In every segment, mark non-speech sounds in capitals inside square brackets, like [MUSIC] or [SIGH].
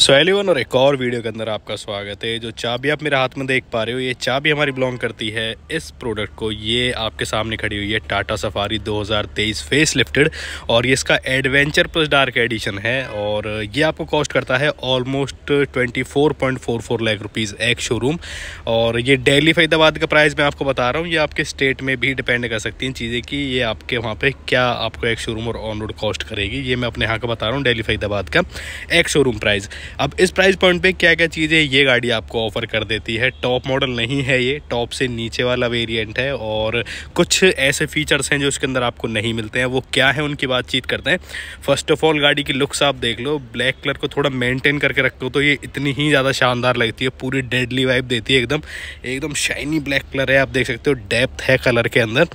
सो एलिवन और एक और वीडियो के अंदर आपका स्वागत है जो चाबी आप मेरे हाथ में देख पा रहे हो ये चाबी हमारी बिलोंग करती है इस प्रोडक्ट को ये आपके सामने खड़ी हुई है टाटा सफारी 2023 फेस लिफ्टेड और ये इसका एडवेंचर प्लस डार्क एडिशन है और ये आपको कॉस्ट करता है almost 24.44 lakh rupees ex showroom और ये डेली फरीदाबाद का प्राइस मैं आपको बता रहा हूँ ये आपके स्टेट में भी डिपेंड कर सकती हैं चीज़ें कि ये आपके वहाँ पर क्या आपको एक शोरूम और ऑन रोड कॉस्ट करेगी ये मैं अपने यहाँ का बता रहा हूँ डेली फरीदाबाद का एक शोरूम प्राइज़ अब इस प्राइस पॉइंट पे क्या क्या चीज़ें ये गाड़ी आपको ऑफर कर देती है टॉप मॉडल नहीं है ये टॉप से नीचे वाला वेरिएंट है और कुछ ऐसे फीचर्स हैं जो इसके अंदर आपको नहीं मिलते हैं वो क्या है उनकी बातचीत करते हैं फर्स्ट ऑफ ऑल गाड़ी की लुक्स आप देख लो ब्लैक कलर को थोड़ा मेनटेन करके रख दो तो ये इतनी ही ज़्यादा शानदार लगती है पूरी डेडली वाइब देती है एकदम एकदम शाइनी ब्लैक कलर है आप देख सकते हो डेप्थ है कलर के अंदर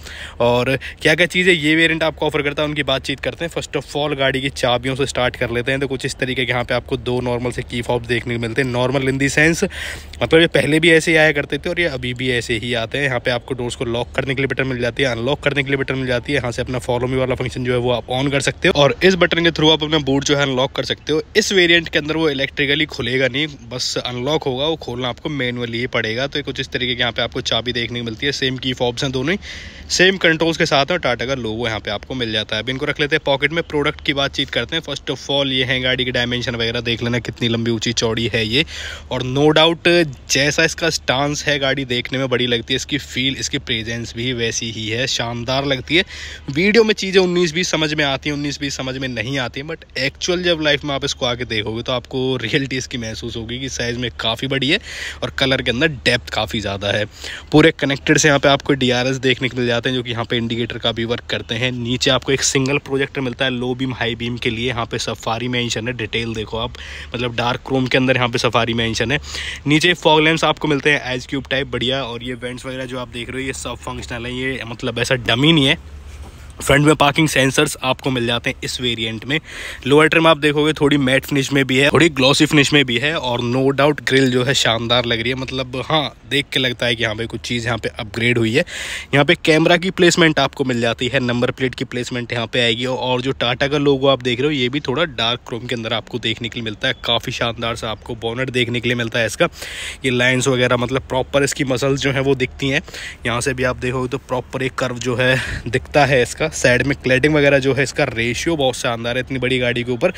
और क्या क्या चीज़ें ये वेरियंट आपको ऑफर करता है उनकी बातचीत करते हैं फर्स्ट ऑफ ऑल गाड़ी की चाबियों से स्टार्ट कर लेते हैं तो कुछ इस तरीके के यहाँ पे आपको दो नॉर्मल नॉर्मल से की फॉब्स देखने को मिलते हैं नॉर्मल इन दी सेंस मतलब ये पहले भी ऐसे ही आया करते थे और ये अभी भी ऐसे ही आते हैं यहाँ पे आपको डोर्स को लॉक करने के लिए बटन मिल जाती है अनलॉक करने के लिए बटन मिल जाती है यहाँ से अपना फॉलो मी वाला फंक्शन जो है वो आप ऑन कर सकते हो और इस बटन के थ्रू आप अपना बूट जो है अनलॉक कर सकते हो इस वेरियंट के अंदर वो इलेक्ट्रिकली खुलेगा नहीं बस अनलॉक होगा वो खोलना आपको मैनुअली ही पड़ेगा तो कुछ इस तरीके के यहाँ पे आपको चाबी देखने को मिलती है सेम की फॉब्स हैं दोनों ही सेम कंट्रोल्स के साथ हैं टाटा का लोगो यहाँ पे आपको मिल जाता है अब इनको रख लेते हैं पॉकेट में प्रोडक्ट की बातचीत करते हैं फर्स्ट ऑफ ऑल ये है गाड़ी के डायमेंशन वगैरह देख लेना कितनी लंबी ऊंची चौड़ी है ये और नो डाउट जैसा इसका स्टांस है गाड़ी देखने में बड़ी लगती है इसकी फील इसकी प्रेजेंस भी वैसी ही है शानदार लगती है वीडियो में चीज़ें उन्नीस बीस समझ में आती हैं उन्नीस बीस समझ में नहीं आती बट एक्चुअल जब लाइफ में आप इसको आके देखोगे तो आपको रियलिटी इसकी महसूस होगी कि साइज़ में काफ़ी बड़ी है और कलर के अंदर डेप्थ काफ़ी ज़्यादा है पूरे कनेक्टेड से यहाँ पर आपको डी देखने को मिल जाते हैं जो कि यहाँ पर इंडिकेटर का भी वर्क करते हैं नीचे आपको एक सिंगल प्रोजेक्टर मिलता है लो बीम हाई बीम के लिए यहाँ पे सफारी मेंशन है डिटेल देखो आप मतलब डार्क क्रोम के अंदर यहाँ पे सफारी मेंशन है नीचे फॉग लेंस आपको मिलते हैं एज क्यूब टाइप बढ़िया और ये वेंट्स वगैरह जो आप देख रहे हो ये सब फंक्शनल है ये मतलब ऐसा डमी नहीं है फ्रंट में पार्किंग सेंसर्स आपको मिल जाते हैं इस वेरिएंट में लोअर ट्रिम आप देखोगे थोड़ी मैट फिनिश में भी है थोड़ी ग्लॉसी फिनिश में भी है और नो डाउट ग्रिल जो है शानदार लग रही है मतलब हाँ देख के लगता है कि यहाँ पे कुछ चीज़ यहाँ पे अपग्रेड हुई है यहाँ पे कैमरा की प्लेसमेंट आपको मिल जाती है नंबर प्लेट की प्लेसमेंट यहाँ पर आएगी और जो टाटा का लोगो आप देख रहे हो ये भी थोड़ा डार्क क्रोम के अंदर आपको देखने के लिए मिलता है काफ़ी शानदार सा आपको बोनट देखने के लिए मिलता है इसका ये लाइन्स वगैरह मतलब प्रॉपर इसकी मसल्स जो है वो दिखती हैं यहाँ से भी आप देखोगे तो प्रॉपर एक कर्व जो है दिखता है इसका इसका साइड में क्लेटिंग वगैरह जो है इसका रेशियो बहुत शानदार है इतनी बड़ी गाड़ी के ऊपर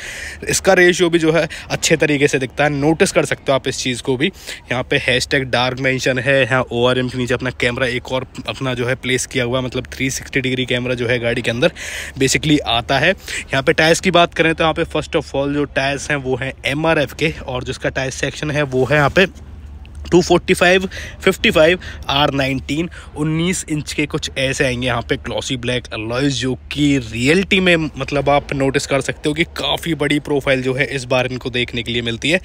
इसका रेशियो भी जो है अच्छे तरीके से दिखता है नोटिस कर सकते हो आप इस चीज़ को भी यहाँ पे हैशटैग डार्क मेंशन है यहाँ ओ आर एम के नीचे अपना कैमरा एक और अपना जो है प्लेस किया हुआ मतलब सिक्सटी डिग्री कैमरा जो है गाड़ी के अंदर बेसिकली आता है यहाँ पे टायर्स की बात करें तो यहाँ पे फर्स्ट ऑफ ऑल जो टायर्स हैं वो हैं एम के और जिसका टायर सेक्शन है वो है यहाँ पे two forty five fifty five R nineteen उन्नीस इंच के कुछ ऐसे आएंगे यहाँ पे क्लॉसी ब्लैक अलॉयज जो कि रियलिटी में मतलब आप नोटिस कर सकते हो कि काफ़ी बड़ी प्रोफाइल जो है इस बार इनको देखने के लिए मिलती है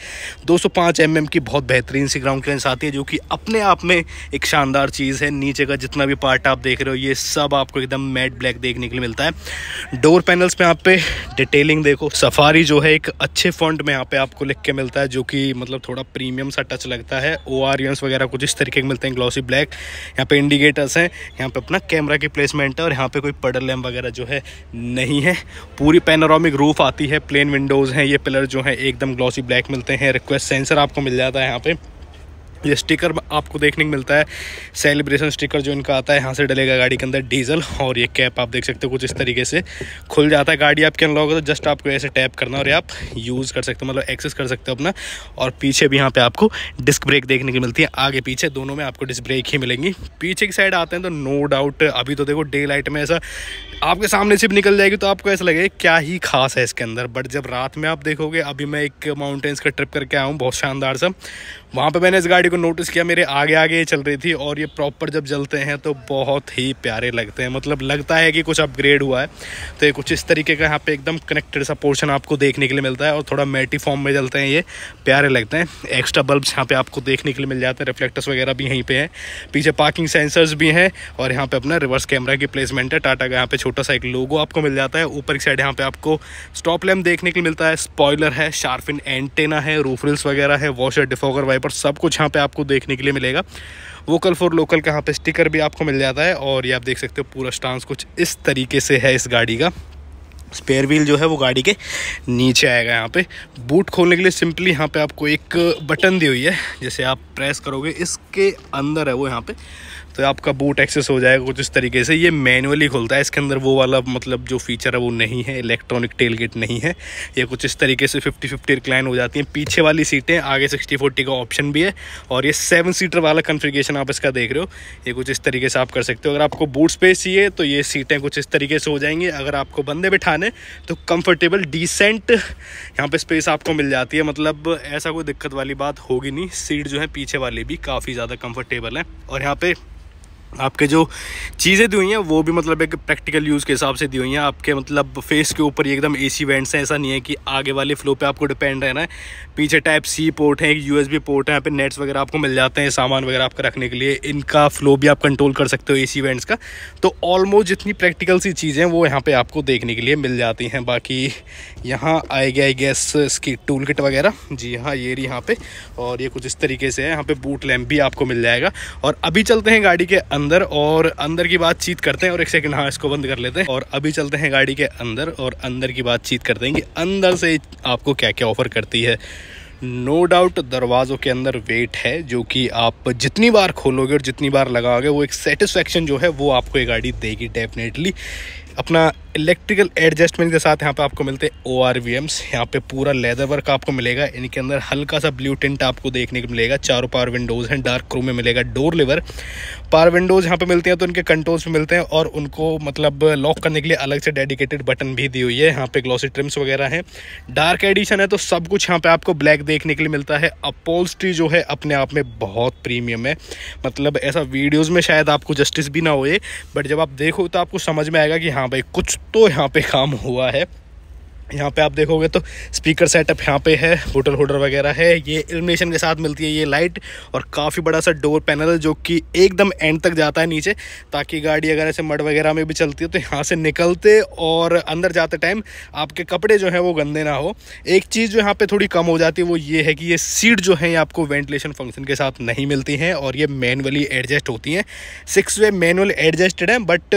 205 mm की बहुत बेहतरीन सी ग्राउंड क्लियरेंस आती है जो कि अपने आप में एक शानदार चीज़ है नीचे का जितना भी पार्ट आप देख रहे हो ये सब आपको एकदम मैट ब्लैक देखने के लिए मिलता है डोर पैनल्स में यहाँ पे डिटेलिंग देखो सफारी जो है एक अच्छे फंड में यहाँ पे आपको लिख के मिलता है जो कि मतलब थोड़ा प्रीमियम सा टच लगता है ओआरियंस वगैरह कुछ इस तरीके के मिलते हैं ग्लॉसी ब्लैक यहाँ पे इंडिकेटर्स हैं यहाँ पे अपना कैमरा की प्लेसमेंट है और यहाँ पे कोई पडल लैम्प वगैरह जो है नहीं है पूरी पेनोरामिक रूफ आती है प्लेन विंडोज़ हैं ये पिलर जो है एकदम ग्लॉसी ब्लैक मिलते हैं रिक्वेस्ट सेंसर आपको मिल जाता है यहाँ पर ये स्टिकर आपको देखने को मिलता है सेलिब्रेशन स्टिकर जो इनका आता है यहाँ से डलेगा गाड़ी के अंदर डीजल और ये कैप आप देख सकते हो कुछ इस तरीके से खुल जाता है गाड़ी आपके अनलॉक हो तो जस्ट आपको ऐसे टैप करना और ये आप यूज़ कर सकते हो मतलब एक्सेस कर सकते हो अपना और पीछे भी यहाँ पे आपको डिस्क ब्रेक देखने की मिलती है आगे पीछे दोनों में आपको डिस्क ब्रेक ही मिलेंगी पीछे की साइड आते हैं तो नो डाउट अभी तो देखो डे लाइट में ऐसा आपके सामने से भी निकल जाएगी तो आपको ऐसा लगेगा क्या ही खास है इसके अंदर बट जब रात में आप देखोगे अभी मैं एक माउंटेन्स का ट्रिप करके आया हूँ बहुत शानदार सा वहाँ पर मैंने इस गाड़ी को नोटिस किया मेरे आगे आगे चल रही थी और ये प्रॉपर जब जलते हैं तो बहुत ही प्यारे लगते हैं मतलब लगता है कि कुछ अपग्रेड हुआ है तो ये कुछ इस तरीके का यहाँ पे एकदम कनेक्टेड सा पोर्शन आपको देखने के लिए मिलता है और थोड़ा मैटी फॉर्म में जलते हैं ये प्यारे लगते हैं एक्स्ट्रा बल्ब यहाँ पर आपको देखने के लिए मिल जाते हैं रिफ्लेक्टर्स वगैरह भी यहीं पर हैं पीछे पार्किंग सेंसर्स भी हैं और यहाँ पर अपना रिवर्स कैमरा की प्लेसमेंट है टाटा का यहाँ पर छोटा सा एक लोगो आपको मिल जाता है ऊपर की साइड यहाँ पर आपको स्टॉप लैम्प देखने के लिए मिलता है स्पॉयलर है शार्फिन एंटेना है रूफ रिल्स वगैरह है वॉशर डिफोकर वाइपर सब कुछ यहाँ पे आपको देखने के लिए मिलेगा वोकल फॉर लोकल का यहाँ पे स्टिकर भी आपको मिल जाता है और ये आप देख सकते हो पूरा स्टांस कुछ इस तरीके से है इस गाड़ी का स्पेयर व्हील जो है वो गाड़ी के नीचे आएगा यहाँ पे बूट खोलने के लिए सिंपली यहाँ पे आपको एक बटन दी हुई है जैसे आप प्रेस करोगे इसके अंदर है वो यहाँ पे तो आपका बूट एक्सेस हो जाएगा कुछ इस तरीके से ये मैनुअली खुलता है इसके अंदर वो वाला मतलब जो फीचर है वो नहीं है इलेक्ट्रॉनिक टेल गेट नहीं है ये कुछ इस तरीके से फिफ्टी फिफ्टी रिक्लाइन हो जाती हैं पीछे वाली सीटें आगे सिक्सटी फोर्टी का ऑप्शन भी है और ये सेवन सीटर वाला कन्फिग्रेशन आप इसका देख रहे हो ये कुछ इस तरीके से आप कर सकते हो अगर आपको बूट स्पेस चाहिए तो ये सीटें कुछ इस तरीके से हो जाएंगी अगर आपको बंदे बिठाने तो कम्फर्टेबल डिसेंट यहाँ पर स्पेस आपको मिल जाती है मतलब ऐसा कोई दिक्कत वाली बात होगी नहीं सीट जो है पीछे वाली भी काफ़ी ज़्यादा कम्फर्टेबल है और यहाँ पर आपके जो चीज़ें दी हुई हैं वो भी मतलब एक प्रैक्टिकल यूज़ के हिसाब से दी हुई हैं आपके मतलब फेस के ऊपर एकदम ए सी वेंट्स हैं ऐसा नहीं है कि आगे वाले फ्लो पे आपको डिपेंड रहना है पीछे टाइप सी पोर्ट है एक यूएसबी पोर्ट है यहाँ पे नेट्स वगैरह आपको मिल जाते हैं सामान वगैरह आपका रखने के लिए इनका फ्लो भी आप कंट्रोल कर सकते हो ए सी वेंट्स का तो ऑलमोस्ट जितनी प्रैक्टिकल सी चीज़ें वो यहाँ पर आपको देखने के लिए मिल जाती हैं बाकी यहाँ आई आई गैस इसकी टूल किट वगैरह जी हाँ ये यहाँ पर और ये कुछ इस तरीके से है यहाँ पर बूट लैम्प भी आपको मिल जाएगा और अभी चलते हैं गाड़ी के अंदर और अंदर की बातचीत करते हैं और एक सेकंड हाँ इसको बंद कर लेते हैं और अभी चलते हैं गाड़ी के अंदर और अंदर की बातचीत करते हैं कि अंदर से आपको क्या क्या ऑफर करती है नो डाउट दरवाज़ों के अंदर वेट है जो कि आप जितनी बार खोलोगे और जितनी बार लगाओगे वो एक सेटिस्फेक्शन जो है वो आपको ये गाड़ी देगी डेफिनेटली अपना इलेक्ट्रिकल एडजस्टमेंट के साथ यहाँ पे आपको मिलते हैं ओ आर वी एम्स यहाँ पे पूरा लेदर वर्क आपको मिलेगा इनके अंदर हल्का सा ब्लू टिंट आपको देखने को मिलेगा चारों पावर विंडोज़ हैं डार्क क्रू में मिलेगा डोर लेवर पावर विंडोज़ यहाँ पे मिलते हैं तो इनके कंट्रोल्स में मिलते हैं और उनको मतलब लॉक करने के लिए अलग से डेडिकेटेड बटन भी दी हुई है यहाँ पे ग्लॉसी ट्रिम्स वगैरह हैं डार्क एडिशन है तो सब कुछ यहाँ पे आपको ब्लैक देखने के लिए मिलता है अपोल्स्ट्री जो है अपने आप में बहुत प्रीमियम है मतलब ऐसा वीडियोज़ में शायद आपको जस्टिस भी ना होए बट जब आप देखो तो आपको समझ में आएगा कि हाँ भाई कुछ तो यहाँ पे काम हुआ है यहाँ पे आप देखोगे तो स्पीकर सेटअप यहाँ पे है होटल होल्डर वगैरह है ये इल्यूमिनेशन के साथ मिलती है ये लाइट और काफ़ी बड़ा सा डोर पैनल है जो कि एकदम एंड तक जाता है नीचे ताकि गाड़ी अगर ऐसे मड वगैरह में भी चलती है तो यहाँ से निकलते और अंदर जाते टाइम आपके कपड़े जो हैं वो गंदे ना हो एक चीज़ जो यहाँ पर थोड़ी कम हो जाती है वो ये है कि ये सीट जो है आपको वेंटिलेशन फंक्शन के साथ नहीं मिलती हैं और ये मैनुअली एडजस्ट होती हैं सिक्स वे मैनुअल एडजस्टेड हैं बट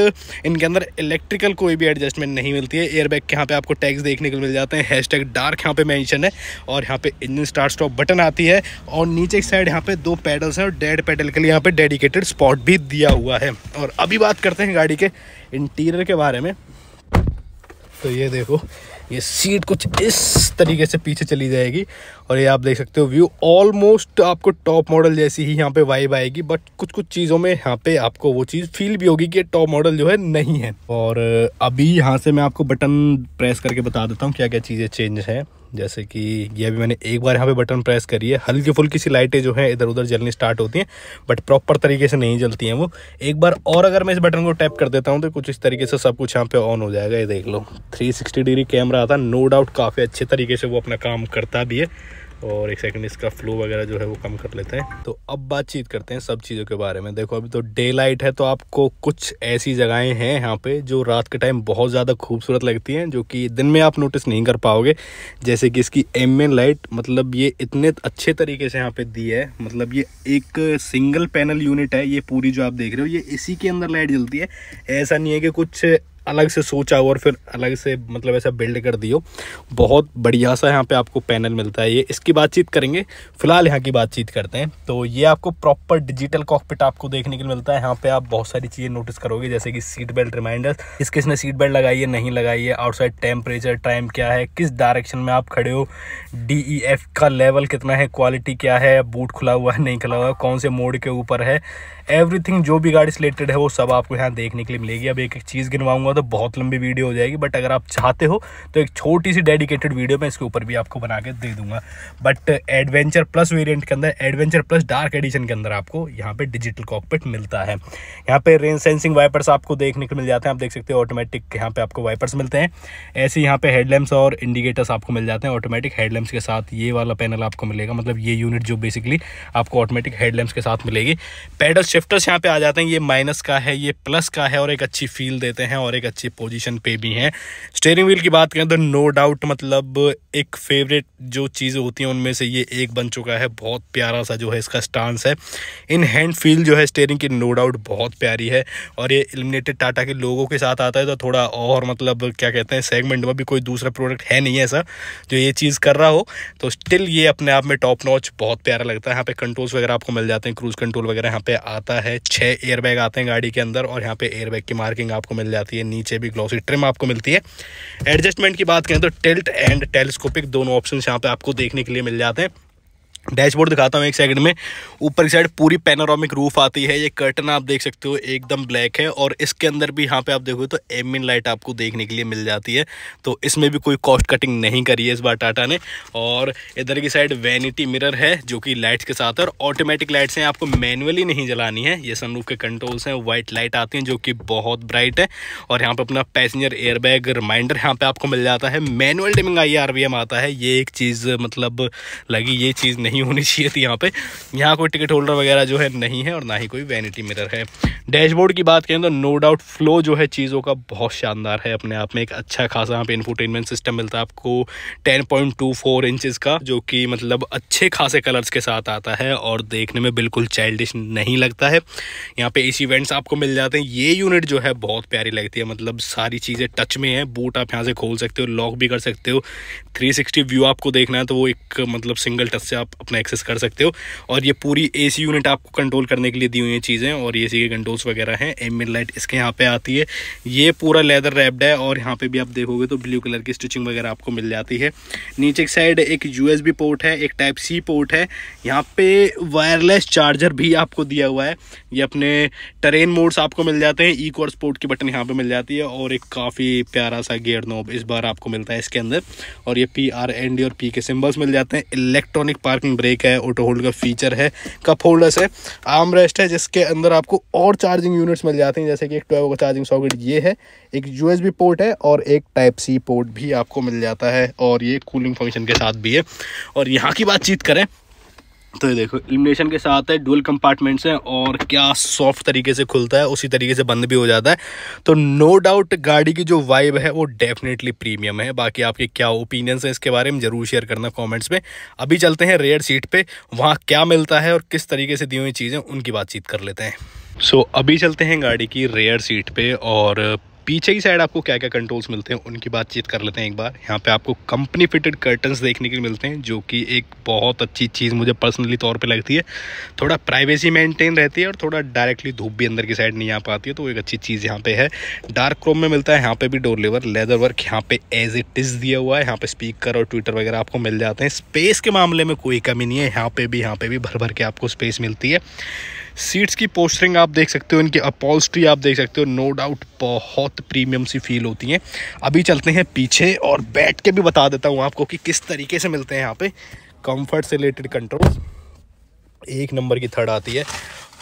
इनके अंदर इलेक्ट्रिकल कोई भी एडजस्टमेंट नहीं मिलती है एयरबैग के यहाँ पर आपको टैक्स देख देखने को मिल जाते हैं हैश टैग डार्क यहाँ पे मेंशन है और यहाँ पे इंजन स्टार्ट स्टॉप बटन आती है और नीचे की साइड यहाँ पे दो पैडल्स हैं और डेड पैडल के लिए यहाँ पे डेडिकेटेड स्पॉट भी दिया हुआ है और अभी बात करते हैं गाड़ी के इंटीरियर के बारे में तो ये देखो ये सीट कुछ इस तरीके से पीछे चली जाएगी और ये आप देख सकते हो व्यू ऑलमोस्ट आपको टॉप मॉडल जैसी ही यहाँ पे वाइब आएगी बट कुछ कुछ चीज़ों में यहाँ पे आपको वो चीज़ फील भी होगी कि टॉप मॉडल जो है नहीं है और अभी यहाँ से मैं आपको बटन प्रेस करके बता देता हूँ क्या क्या चीज़ें चेंज हैं जैसे कि यह भी मैंने एक बार यहाँ पे बटन प्रेस करी है हल्की फुल्की सी लाइटें जो हैं इधर उधर जलनी स्टार्ट होती हैं बट प्रॉपर तरीके से नहीं जलती हैं वो एक बार और अगर मैं इस बटन को टैप कर देता हूँ तो कुछ इस तरीके से सब कुछ यहाँ पे ऑन हो जाएगा ये देख लो 360 डिग्री कैमरा आता नो डाउट काफ़ी अच्छे तरीके से वो अपना काम करता भी है और एक सेकंड इसका फ्लो वगैरह जो है वो कम कर लेते हैं तो अब बातचीत करते हैं सब चीज़ों के बारे में देखो अभी तो डे लाइट है तो आपको कुछ ऐसी जगहें हैं यहाँ पे जो रात के टाइम बहुत ज़्यादा खूबसूरत लगती हैं जो कि दिन में आप नोटिस नहीं कर पाओगे जैसे कि इसकी एम लाइट मतलब ये इतने अच्छे तरीके से यहाँ पर दी है मतलब ये एक सिंगल पैनल यूनिट है ये पूरी जो आप देख रहे हो ये इसी के अंदर लाइट जलती है ऐसा नहीं है कि कुछ अलग से सोचा हो और फिर अलग से मतलब ऐसा बिल्ड कर दियो बहुत बढ़िया सा यहाँ पे आपको पैनल मिलता है ये इसकी बातचीत करेंगे फिलहाल यहाँ की बातचीत करते हैं तो ये आपको प्रॉपर डिजिटल कॉकपिट आपको देखने के लिए मिलता है यहाँ पे आप बहुत सारी चीज़ें नोटिस करोगे जैसे कि सीट बेल्ट रिमाइंडर किस किसने सीट बेल्ट लगाई है नहीं लगाई है आउटसाइड टेम्परेचर टाइम क्या है किस डायरेक्शन में आप खड़े हो डी e का लेवल कितना है क्वालिटी क्या है बूट खुला हुआ है नहीं खुला हुआ है कौन से मोड के ऊपर है एवरीथिंग जो भी गाड़ी से रिलेटेड है वो सब आपको यहाँ देखने के लिए मिलेगी अब एक एक चीज़ गिनवाऊंगा तो बहुत लंबी वीडियो हो जाएगी बट अगर आप चाहते हो तो एक छोटी सी डेडिकेटेड वीडियो मैं इसके ऊपर भी आपको बना के दे दूंगा बट एडवेंचर प्लस वेरियंट के अंदर एडवेंचर प्लस डार्क एडिशन के अंदर आपको यहाँ पे डिजिटल कॉकपिट मिलता है यहाँ पे रेन सेंसिंग वाइपर्स आपको देखने को मिल जाते हैं आप देख सकते हो ऑटोमेटिक यहाँ पे आपको वाइपर्स मिलते हैं ऐसे यहाँ पे हेडलैम्प्स और इंडिकेटर्स आपको मिल जाते हैं ऑटोमेटिक हेडलैम्प्स के साथ ये वाला पैनल आपको मिलेगा मतलब ये यूनिट जो बेसिकली आपको ऑटोमेटिक हेडलैम्प्स के साथ मिलेगी पैडल शिफ्टर्स यहाँ पे आ जाते हैं ये माइनस का है ये प्लस का है और एक अच्छी फील देते हैं और एक एक अच्छी पोजीशन पे भी हैं स्टेयरिंग व्हील की बात करें तो नो डाउट मतलब एक फेवरेट जो चीज़ें होती हैं उनमें से ये एक बन चुका है बहुत प्यारा सा जो है इसका स्टांस है इन हैंड फील जो है स्टेयरिंग की नो डाउट बहुत प्यारी है और ये एलिमिनेटेड टाटा के लोगों के साथ आता है तो थोड़ा और मतलब क्या कहते हैं सेगमेंट में भी कोई दूसरा प्रोडक्ट है नहीं ऐसा जो ये चीज़ कर रहा हो तो स्टिल ये अपने आप में टॉप नॉच बहुत प्यारा लगता है यहाँ पे कंट्रोल्स वगैरह आपको मिल जाते हैं क्रूज कंट्रोल वगैरह यहाँ पे आता है छः एयरबैग आते हैं गाड़ी के अंदर और यहाँ पे एयरबैग की मार्किंग आपको मिल जाती है नीचे भी ग्लॉसी ट्रिम आपको मिलती है एडजस्टमेंट की बात करें तो टिल्ट एंड टेलीस्कोपिक दोनों ऑप्शन यहाँ पर आपको देखने के लिए मिल जाते हैं डैशबोर्ड दिखाता हूँ एक सेकंड में ऊपर की साइड पूरी पेनोरामिक रूफ आती है ये कर्टन आप देख सकते हो एकदम ब्लैक है और इसके अंदर भी यहाँ पे आप देखोगे तो एमिन लाइट आपको देखने के लिए मिल जाती है तो इसमें भी कोई कॉस्ट कटिंग नहीं करी है इस बार टाटा ने और इधर की साइड वैनिटी मिरर है जो कि लाइट्स के साथ है और ऑटोमेटिक लाइट्स हैं आपको मैनुअली नहीं जलानी है ये सनरूफ के कंट्रोल्स हैं वाइट लाइट आती हैं जो कि बहुत ब्राइट है और यहाँ पर अपना पैसेंजर एयरबैग रिमाइंडर यहाँ पर आपको मिल जाता है मैनुअल डिमिंग आई आता है ये एक चीज़ मतलब लगी ये चीज़ नहीं नहीं होनी चाहिए थी यहाँ पे यहाँ कोई टिकट होल्डर वगैरह जो है नहीं है और ना ही कोई वैनिटी मिरर है डैशबोर्ड की बात करें तो नो डाउट फ्लो जो है चीज़ों का बहुत शानदार है अपने आप में एक अच्छा खासा यहाँ पे इन्फोटेनमेंट सिस्टम मिलता है आपको ten point two four inches का जो कि मतलब अच्छे खासे कलर्स के साथ आता है और देखने में बिल्कुल चाइल्डिश नहीं लगता है यहाँ पे एसी वेंट्स आपको मिल जाते हैं ये यूनिट जो है बहुत प्यारी लगती है मतलब सारी चीज़ें टच में है बूट आप यहाँ से खोल सकते हो लॉक भी कर सकते हो 360 व्यू आपको देखना है तो वो एक मतलब सिंगल टच से आप अपना एक्सेस कर सकते हो और ये पूरी ए यूनिट आपको कंट्रोल करने के लिए दी हुई हैं चीज़ें और ए के कंट्रोल्स वगैरह हैं एम लाइट इसके यहाँ पे आती है ये पूरा लेदर रैप्ड है और यहाँ पे भी आप देखोगे तो ब्लू कलर की स्टिचिंग वगैरह आपको मिल जाती है नीचे की साइड एक यू पोर्ट है एक टाइप सी पोर्ट है यहाँ पे वायरलेस चार्जर भी आपको दिया हुआ है ये अपने ट्रेन मोड्स आपको मिल जाते हैं ई कोर्स पोर्ट की बटन यहाँ पर मिल जाती है और एक काफ़ी प्यारा सा गेयर नोब इस बार आपको मिलता है इसके अंदर और ये पी आर एन डी और पी के सिम्बल्स मिल जाते हैं इलेक्ट्रॉनिक पार्किंग ब्रेक है ऑटो होल्ड का फीचर है कप होल्डर्स है आर्म रेस्ट है जिसके अंदर आपको और चार्जिंग यूनिट्स मिल जाते हैं जैसे कि एक ट्वेल्व का चार्जिंग सॉकेट ये है एक यू पोर्ट है और एक टाइप सी पोर्ट भी आपको मिल जाता है और ये कूलिंग फंक्शन के साथ भी है और यहाँ की बातचीत करें तो ये देखो इलिमिनेशन के साथ है डुअल कंपार्टमेंट्स हैं और क्या सॉफ्ट तरीके से खुलता है उसी तरीके से बंद भी हो जाता है तो नो डाउट गाड़ी की जो वाइब है वो डेफिनेटली प्रीमियम है बाकी आपके क्या ओपिनियंस हैं इसके बारे में ज़रूर शेयर करना कमेंट्स में अभी चलते हैं रेयर सीट पे वहाँ क्या मिलता है और किस तरीके से दी हुई चीज़ें उनकी बातचीत कर लेते हैं सो so, अभी चलते हैं गाड़ी की रेयर सीट पर और पीछे की साइड आपको क्या क्या कंट्रोल्स मिलते हैं उनकी बातचीत कर लेते हैं एक बार यहाँ पे आपको कंपनी फिटेड कर्टन्स देखने के मिलते हैं जो कि एक बहुत अच्छी चीज़ मुझे पर्सनली तौर पे लगती है थोड़ा प्राइवेसी मेंटेन रहती है और थोड़ा डायरेक्टली धूप भी अंदर की साइड नहीं आ पाती है तो एक अच्छी चीज़ यहाँ पे है डार्क क्रोम में मिलता है यहाँ पे भी डोर लेवर लेदर वर्क यहाँ पे एज इट इज़ दिया हुआ है यहाँ पे स्पीकर और ट्विटर वगैरह आपको मिल जाते हैं स्पेस के मामले में कोई कमी नहीं है यहाँ पे भी यहाँ पे भी भर भर के आपको स्पेस मिलती है सीट्स की पोस्टरिंग आप देख सकते हो इनकी अपोलस्ट्री आप देख सकते हो नो डाउट बहुत प्रीमियम सी फील होती हैं अभी चलते हैं पीछे और बैठ के भी बता देता हूँ आपको कि किस तरीके से मिलते हैं यहाँ पे कंफर्ट से रिलेटेड कंट्रोल एक नंबर की थर्ड आती है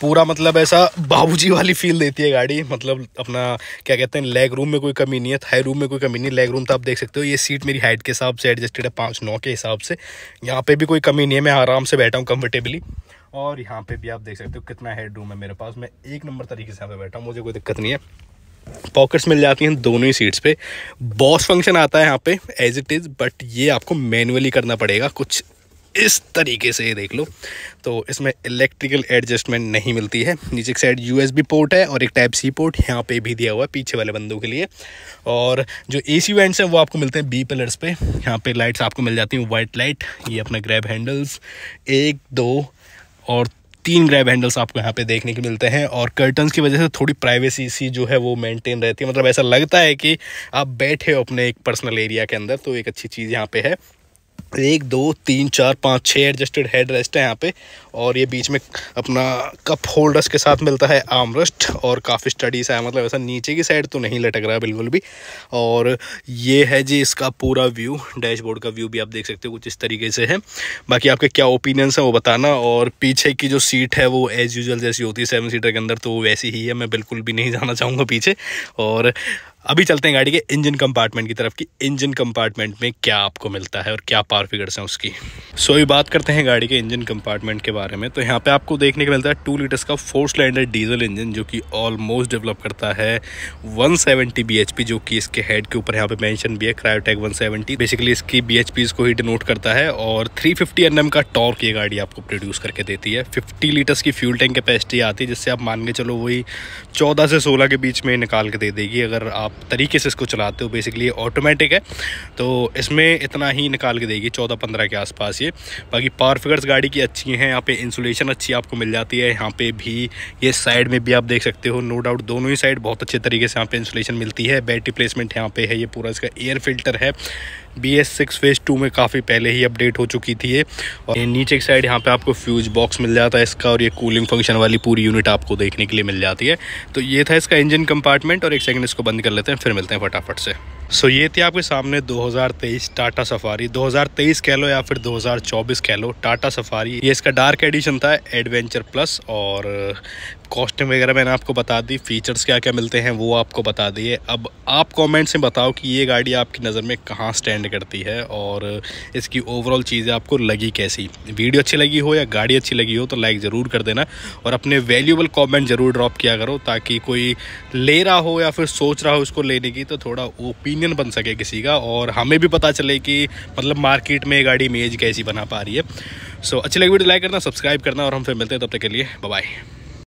पूरा मतलब ऐसा बाबूजी वाली फील देती है गाड़ी मतलब अपना क्या कहते हैं लेग रूम में कोई कमी नहीं है थाई रूम में कोई कमी नहीं लेग रूम तो आप देख सकते हो ये सीट मेरी हाइट के हिसाब से एडजस्टेड है पाँच नौ के हिसाब से यहाँ पे भी कोई कमी नहीं है मैं आराम से बैठा हूँ कंफर्टेबली और यहाँ पे भी आप देख सकते हो कितना हेड रूम है मेरे पास मैं एक नंबर तरीके से यहाँ पे बैठा हूँ मुझे कोई दिक्कत नहीं है पॉकेट्स मिल जाती हैं दोनों ही सीट्स पे बॉस फंक्शन आता है यहाँ पे एज इट इज़ बट ये आपको मैनुअली करना पड़ेगा कुछ इस तरीके से ये देख लो तो इसमें इलेक्ट्रिकल एडजस्टमेंट नहीं मिलती है नीचे एक साइड यूएसबी पोर्ट है और एक टाइप सी पोर्ट यहाँ पे भी दिया हुआ है पीछे वाले बंदों के लिए और जो ए सी वेंट्स हैं वो आपको मिलते हैं बी पिलर्स पे यहाँ पे लाइट्स आपको मिल जाती हैं वाइट लाइट ये अपना ग्रैब हैंडल्स एक दो और तीन ग्रैब हैंडल्स आपको यहाँ पे देखने को मिलते हैं और कर्टन्स की वजह से थोड़ी प्राइवेसी सी जो है वो मेंटेन रहती है मतलब ऐसा लगता है कि आप बैठे हो अपने एक पर्सनल एरिया के अंदर तो एक अच्छी चीज़ यहाँ पे है एक दो तीन चार पाँच छः एडजस्टेड हेड रेस्ट है यहाँ पे और ये बीच में अपना कप होल्डर्स के साथ मिलता है आर्म रेस्ट और काफ़ी स्टडीस है मतलब ऐसा नीचे की साइड तो नहीं लटक रहा है बिल्कुल भी और ये है जी इसका पूरा व्यू डैशबोर्ड का व्यू भी आप देख सकते हो कुछ इस तरीके से है बाकी आपके क्या ओपिनियंस हैं वो बताना और पीछे की जो सीट है वो एज़ यूजल जैसी होती है सेवन सीटर के अंदर तो वैसी ही है मैं बिल्कुल भी नहीं [LAUGHS] जाना चाहूँगा पीछे और अभी चलते हैं गाड़ी के इंजन कंपार्टमेंट की तरफ कि इंजन कंपार्टमेंट में क्या आपको मिलता है और क्या पावर फिगर्स हैं उसकी सो so, ये बात करते हैं गाड़ी के इंजन कंपार्टमेंट के बारे में तो यहाँ पे आपको देखने को मिलता है टू लीटर्स का फोर स्लैंडर डीजल इंजन जो कि ऑलमोस्ट डेवलप करता है 170 सेवेंटी जो कि इसके हेड के ऊपर यहाँ पे मैंशन भी है क्रायोटेक वन बेसिकली इसकी बी को ही डिनोट करता है और थ्री फिफ्टी का टॉर्क ये गाड़ी आपको प्रोड्यूस करके देती है फिफ्टी लीटर्स की फ्यूल टैंक कैपेसिटी आती है जिससे आप मान के चलो वही चौदह से सोलह के बीच में निकाल के दे देगी अगर आप तरीके से इसको चलाते हो बेसिकली ऑटोमेटिक है तो इसमें इतना ही निकाल के देगी चौदह पंद्रह के आसपास ये बाकी पावर फिगर्स गाड़ी की अच्छी हैं यहाँ पे इंसुलेशन अच्छी आपको मिल जाती है यहाँ पे भी ये साइड में भी आप देख सकते हो नो डाउट दोनों ही साइड बहुत अच्छे तरीके से यहाँ पे इंसुलेशन मिलती है बैटरी प्लेसमेंट यहाँ पे है ये पूरा इसका एयर फिल्टर है B S six phase two में काफ़ी पहले ही अपडेट हो चुकी थी ये और नीचे की साइड यहाँ पे आपको फ्यूज बॉक्स मिल जाता है इसका और ये कूलिंग फंक्शन वाली पूरी यूनिट आपको देखने के लिए मिल जाती है तो ये था इसका इंजन कंपार्टमेंट और एक सेकंड इसको बंद कर लेते हैं फिर मिलते हैं फटाफट से सो ये थी आपके सामने 2023 टाटा सफारी 2023 कह लो या फिर 2024 कह लो टाटा सफारी ये इसका डार्क एडिशन था एडवेंचर प्लस और कॉस्टिंग वगैरह मैंने आपको बता दी फीचर्स क्या क्या मिलते हैं वो आपको बता दिए अब आप कमेंट्स में बताओ कि ये गाड़ी आपकी नज़र में कहाँ स्टैंड करती है और इसकी ओवरऑल चीज़ें आपको लगी कैसी वीडियो अच्छी लगी हो या गाड़ी अच्छी लगी हो तो लाइक ज़रूर कर देना और अपने वैल्यूबल कॉमेंट ज़रूर ड्रॉप किया करो ताकि कोई ले रहा हो या फिर सोच रहा हो इसको लेने की तो थोड़ा ओपिनियन बन सके किसी का और हमें भी पता चले कि मतलब मार्केट में ये गाड़ी इमेज कैसी बना पा रही है सो अच्छी लगी वीडियो लाइक करना सब्सक्राइब करना और हम फिर मिलते हैं तब तक के लिए बाय